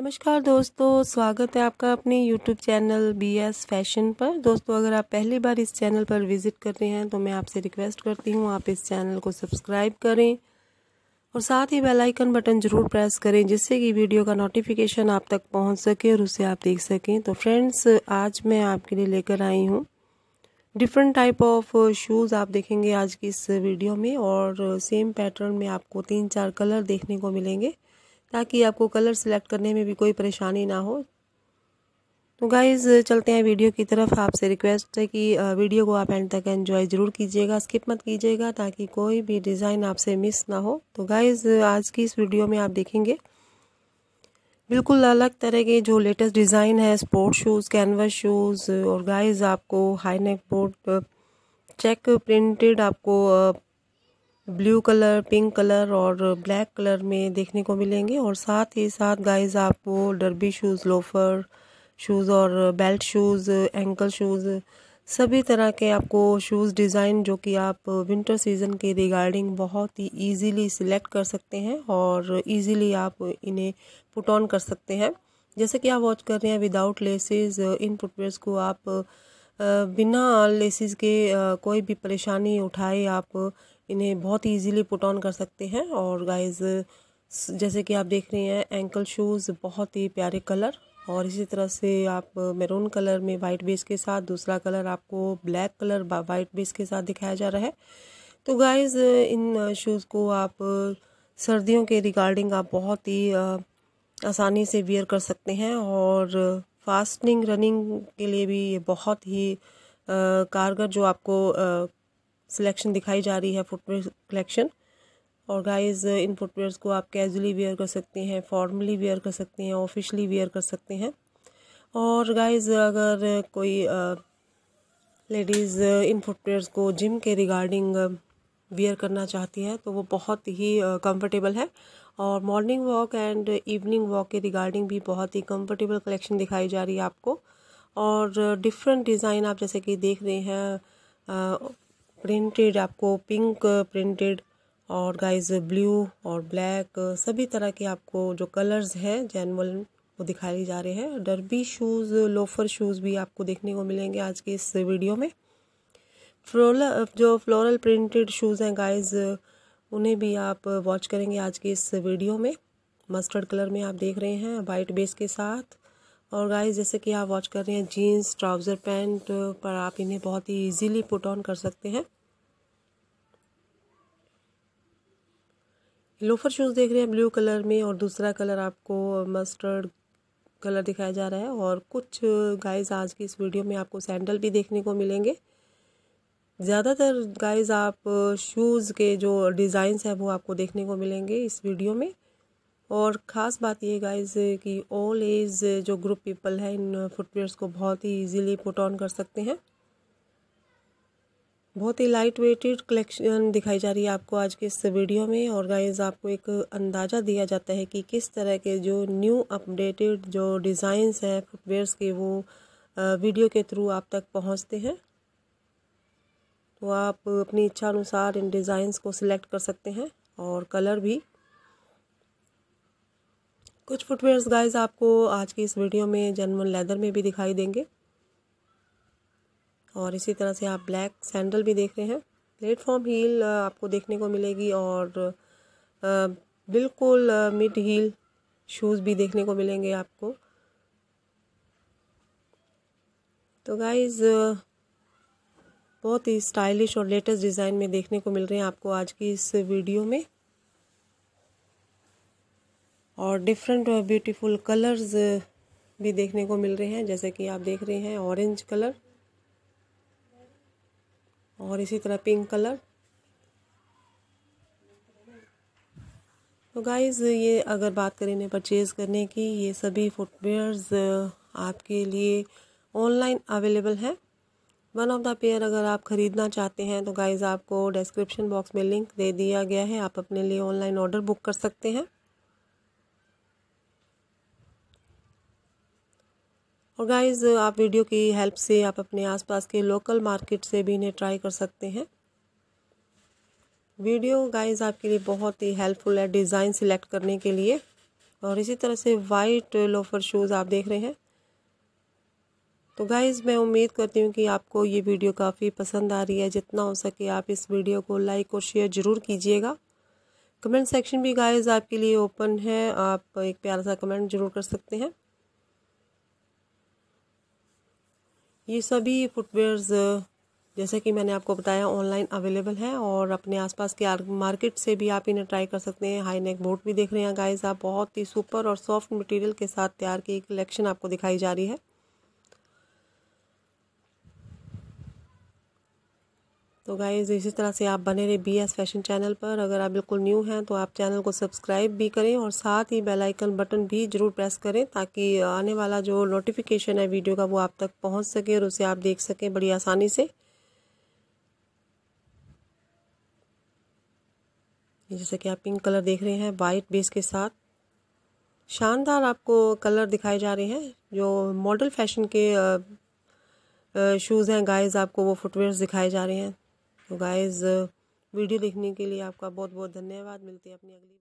नमस्कार दोस्तों स्वागत है आपका अपने YouTube channel B S fashion पर दोस्तों अगर आप पहली बार इस चैनल पर विज़िट कर रहे हैं तो मैं आपसे रिक्वेस्ट करती हूँ आप इस चैनल को सब्सक्राइब करें और साथ ही बेल आइकन बटन ज़रूर प्रेस करें जिससे कि वीडियो का नोटिफिकेशन आप तक पहुँच सके और उसे आप देख सकें तो फ्रेंड्स आज मैं आपके लिए लेकर आई हूँ डिफरेंट टाइप ऑफ शूज़ आप देखेंगे आज की इस वीडियो में और सेम पैटर्न में आपको तीन चार कलर देखने को मिलेंगे ताकि आपको कलर सेलेक्ट करने में भी कोई परेशानी ना हो तो गाइज़ चलते हैं वीडियो की तरफ आपसे रिक्वेस्ट है कि वीडियो को आप एंड तक एंजॉय ज़रूर कीजिएगा स्किप मत कीजिएगा ताकि कोई भी डिज़ाइन आपसे मिस ना हो तो गाइज़ आज की इस वीडियो में आप देखेंगे बिल्कुल अलग तरह के जो लेटेस्ट डिज़ाइन है स्पोर्ट शूज़ कैनवस शूज़ और गाइज़ आपको high neck board check printed आपको ब्लू कलर पिंक कलर और ब्लैक कलर में देखने को मिलेंगे और साथ ही साथ गाइस आपको डर्बी शूज़ लोफर शूज़ और बेल्ट शूज़ एंकल शूज़ सभी तरह के आपको शूज़ डिज़ाइन जो कि आप विंटर सीज़न के रिगार्डिंग बहुत ही इजीली सिलेक्ट कर सकते हैं और इजीली आप इन्हें पुट ऑन कर सकते हैं जैसे कि आप वॉच कर रहे हैं विदाउट लेसेस इन फुटवेयर्स को आप बिना लेसेस के कोई भी परेशानी उठाए आप इन्हें बहुत इजीली पुट ऑन कर सकते हैं और गाइज जैसे कि आप देख रहे हैं एंकल शूज़ बहुत ही प्यारे कलर और इसी तरह से आप मेरून कलर में वाइट बेस के साथ दूसरा कलर आपको ब्लैक कलर वाइट बेस के साथ दिखाया जा रहा है तो गाइज इन शूज़ को आप सर्दियों के रिगार्डिंग आप बहुत ही आसानी से वियर कर सकते हैं और फास्टिंग रनिंग के लिए भी ये बहुत ही कारगर जो आपको सिलेक्शन दिखाई जा रही है फुटवेयर कलेक्शन और गाइस इन फुटवेयर्स को आप कैजुअली वेयर कर सकते हैं फॉर्मली वेयर कर सकते हैं ऑफिशली वेयर कर सकते हैं और गाइस अगर कोई लेडीज़ इन फुटवेयर्स को जिम के रिगार्डिंग वेयर करना चाहती है तो वो बहुत ही कंफर्टेबल है और morning walk and evening walk के रिगार्डिंग भी बहुत ही कंफर्टेबल कलेक्शन दिखाई जा रही है आपको और डिफरेंट डिज़ाइन आप जैसे कि देख रहे हैं प्रिंटेड आपको पिंक प्रिंटेड और गाइस ब्लू और ब्लैक सभी तरह के आपको जो कलर्स हैं जैनवल वो दिखाई जा रहे हैं डरबी शूज़ लोफर शूज़ भी आपको देखने को मिलेंगे आज के इस वीडियो में फ्लोरल जो फ्लोरल प्रिंटेड शूज़ हैं गाइस उन्हें भी आप वॉच करेंगे आज के इस वीडियो में मस्टर्ड कलर में आप देख रहे हैं वाइट बेस के साथ और गाइस जैसे कि आप वॉच कर रहे हैं जीन्स ट्राउज़र पैंट पर आप इन्हें बहुत ही इजीली पुट ऑन कर सकते हैं लोफर शूज़ देख रहे हैं ब्लू कलर में और दूसरा कलर आपको मस्टर्ड कलर दिखाया जा रहा है और कुछ गाइस आज की इस वीडियो में आपको सैंडल भी देखने को मिलेंगे ज़्यादातर गाइस आप शूज़ के जो डिज़ाइंस हैं वो आपको देखने को मिलेंगे इस वीडियो में और ख़ास बात ये गाइस कि ऑल एज जो ग्रुप पीपल है इन फुटवेयर्स को बहुत ही इजीली पुट ऑन कर सकते हैं बहुत ही लाइट वेटेड कलेक्शन दिखाई जा रही है आपको आज के इस वीडियो में और गाइस आपको एक अंदाज़ा दिया जाता है कि किस तरह के जो न्यू अपडेटेड जो डिज़ाइंस हैं फुटवेयर्स के वो वीडियो के थ्रू आप तक पहुँचते हैं तो आप अपनी इच्छा अनुसार इन डिज़ाइंस को सिलेक्ट कर सकते हैं और कलर भी कुछ फुटवेयर्स गाइस आपको आज की इस वीडियो में जनमन लेदर में भी दिखाई देंगे और इसी तरह से आप ब्लैक सैंडल भी देख रहे हैं प्लेटफॉर्म हील आपको देखने को मिलेगी और बिल्कुल मिड हील शूज़ भी देखने को मिलेंगे आपको तो गाइज़ बहुत ही स्टाइलिश और लेटेस्ट डिज़ाइन में देखने को मिल रहे हैं आपको आज की इस वीडियो में और डिफरेंट ब्यूटीफुल कलर्स भी देखने को मिल रहे हैं जैसे कि आप देख रहे हैं ऑरेंज कलर और इसी तरह पिंक कलर तो गाइज़ ये अगर बात करें इन्हें परचेज़ करने की ये सभी फुटवेयर्स uh, आपके लिए ऑनलाइन अवेलेबल हैं वन ऑफ द पेयर अगर आप ख़रीदना चाहते हैं तो गाइज़ आपको डिस्क्रिप्शन बॉक्स में लिंक दे दिया गया है आप अपने लिए ऑनलाइन ऑर्डर बुक कर सकते हैं और गाइज़ आप वीडियो की हेल्प से आप अपने आसपास के लोकल मार्केट से भी इन्हें ट्राई कर सकते हैं वीडियो गाइज़ आपके लिए बहुत ही हेल्पफुल है डिज़ाइन सिलेक्ट करने के लिए और इसी तरह से वाइट लोफर शूज़ आप देख रहे हैं तो गाइज़ मैं उम्मीद करती हूँ कि आपको ये वीडियो काफ़ी पसंद आ रही है जितना हो सके आप इस वीडियो को लाइक और शेयर ज़रूर कीजिएगा कमेंट सेक्शन भी गाइज़ आपके लिए ओपन है आप एक प्यारा सा कमेंट ज़रूर कर सकते हैं ये सभी फुटवेयर्स जैसे कि मैंने आपको बताया ऑनलाइन अवेलेबल है और अपने आसपास के मार्केट से भी आप इन्हें ट्राई कर सकते हैं हाई नेक बोट भी देख रहे हैं गाइस आप बहुत ही सुपर और सॉफ्ट मटेरियल के साथ तैयार की कलेक्शन आपको दिखाई जा रही है तो गाइज़ इसी तरह से आप बने रहे बी एस फैशन चैनल पर अगर आप बिल्कुल न्यू हैं तो आप चैनल को सब्सक्राइब भी करें और साथ ही बेल आइकन बटन भी ज़रूर प्रेस करें ताकि आने वाला जो नोटिफिकेशन है वीडियो का वो आप तक पहुंच सके और उसे आप देख सकें बड़ी आसानी से जैसे कि आप पिंक कलर देख रहे हैं वाइट बेस के साथ शानदार आपको कलर दिखाए जा रहे हैं जो मॉडल फैशन के शूज़ हैं गाइज आपको वो फुटवेयर दिखाए जा रहे हैं गाइस तो वीडियो देखने के लिए आपका बहुत बहुत धन्यवाद मिलते हैं अपनी अगली